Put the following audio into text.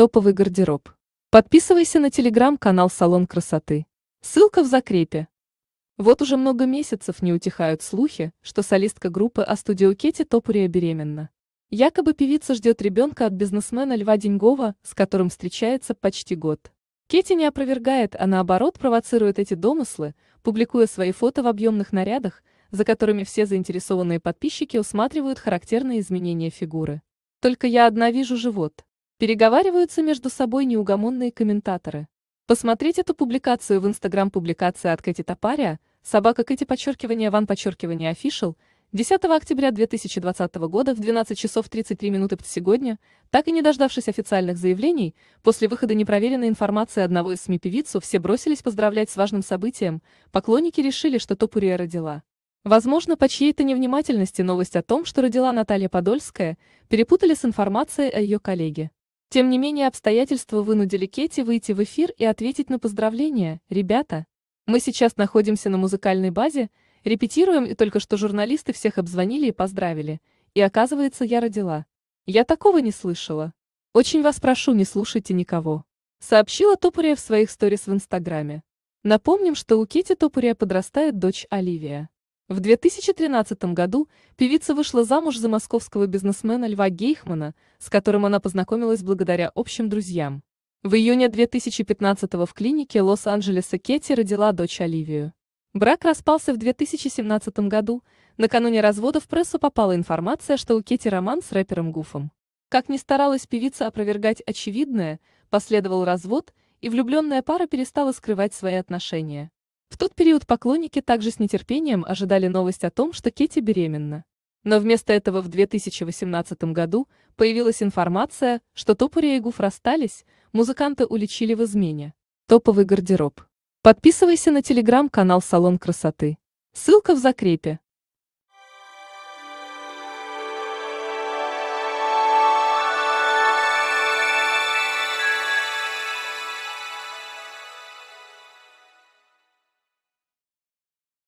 Топовый гардероб. Подписывайся на телеграм-канал «Салон красоты». Ссылка в закрепе. Вот уже много месяцев не утихают слухи, что солистка группы А студио Кети Топурия беременна. Якобы певица ждет ребенка от бизнесмена Льва Деньгова, с которым встречается почти год. Кети не опровергает, а наоборот провоцирует эти домыслы, публикуя свои фото в объемных нарядах, за которыми все заинтересованные подписчики усматривают характерные изменения фигуры. Только я одна вижу живот. Переговариваются между собой неугомонные комментаторы. Посмотреть эту публикацию в Инстаграм публикация от Кэти Топария, собака Кэти подчеркивание ван подчеркивание офишел, 10 октября 2020 года в 12 часов 33 минуты сегодня, так и не дождавшись официальных заявлений, после выхода непроверенной информации одного из СМИ певицу все бросились поздравлять с важным событием, поклонники решили, что Топурия родила. Возможно, по чьей-то невнимательности новость о том, что родила Наталья Подольская, перепутали с информацией о ее коллеге. Тем не менее обстоятельства вынудили Кэти выйти в эфир и ответить на поздравления. «Ребята, мы сейчас находимся на музыкальной базе, репетируем и только что журналисты всех обзвонили и поздравили. И оказывается, я родила. Я такого не слышала. Очень вас прошу, не слушайте никого», — сообщила Топурия в своих сторис в Инстаграме. Напомним, что у Кити Топурия подрастает дочь Оливия. В 2013 году певица вышла замуж за московского бизнесмена Льва Гейхмана, с которым она познакомилась благодаря общим друзьям. В июне 2015 в клинике Лос-Анджелеса Кетти родила дочь Оливию. Брак распался в 2017 году. Накануне развода в прессу попала информация, что у Кетти роман с рэпером Гуфом. Как ни старалась певица опровергать очевидное, последовал развод, и влюбленная пара перестала скрывать свои отношения. В тот период поклонники также с нетерпением ожидали новость о том, что Кити беременна. Но вместо этого в 2018 году появилась информация, что Топори и Гуф расстались, музыканты уличили в измене. Топовый гардероб. Подписывайся на телеграм-канал «Салон красоты». Ссылка в закрепе.